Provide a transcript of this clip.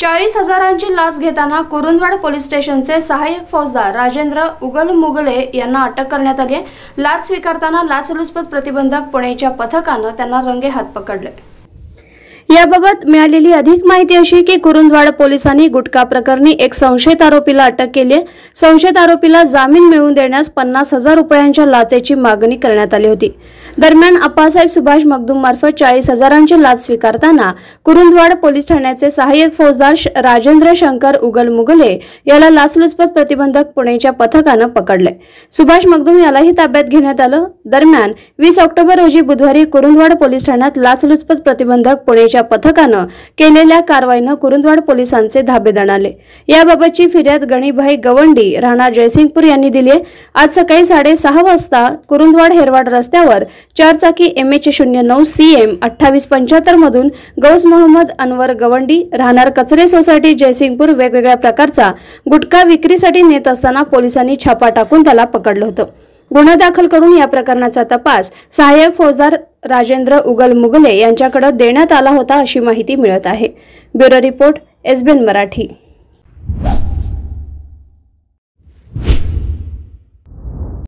चाळीस हजारांची लाच घेताना कुरुंदवाड पोलीस स्टेशनचे सहाय्यक फौजदार राजेंद्र उगल मुगले यांना अटक करण्यात आली लाच स्वीकारताना लाचलुचपत प्रतिबंधक पुणेच्या पथकानं त्यांना रंगे हात पकडले याबाबत मिळालेली अधिक माहिती अशी की कुरुंदवाड पोलिसांनी गुटखा प्रकरणी एक संशयित आरोपीला अटक केली संशयित आरोपीला जामीन मिळवून देण्यास पन्नास हजार रुपयांच्या लाचेची मागणी करण्यात आली होती दरम्यान अप्पासाहेब सुभाष मगदूम मार्फत चाळीस हजारांची लाच स्वीकारताना कुरुंदवाड पोलीस ठाण्याचे सहाय्यक फौजदार राजेंद्र शंकर उगल मुगले याला लाचलुचपत प्रतिबंधक पुणेच्या पथकानं पकडले सुभाष मगदूम यालाही ताब्यात घेण्यात आलं दरम्यान वीस ऑक्टोबर रोजी बुधवारी कुरुंदवाड पोलीस ठाण्यात लाचलुचपत प्रतिबंधक पुणेच्या पथकानं केलेल्या कारवाईनं कुरुंदवाड पोलिसांचे धाबे दणाले याबाबतची फिर्याद गणीभाई गवंडी राणा जयसिंगपूर यांनी दिली आज सकाळी साडेसहा वाजता कुरुंदवाड हेरवाड रस्त्यावर चारचाकी एम एच शून्य नऊ सी एम अठ्ठावीस पंच्याहत्तरमधून गौस मोहम्मद अनवर गवंडी राहणार कचरे सोसायटी जयसिंगपूर वेगवेगळ्या प्रकारचा गुटखा विक्रीसाठी नेत असताना पोलिसांनी छापा टाकून त्याला पकडलं होतं गुन्हा दाखल करून या प्रकरणाचा तपास सहाय्यक फौजदार राजेंद्र उगल मुगले यांच्याकडे देण्यात आला होता अशी माहिती मिळत आहे ब्युरो रिपोर्ट एसबीएन मराठी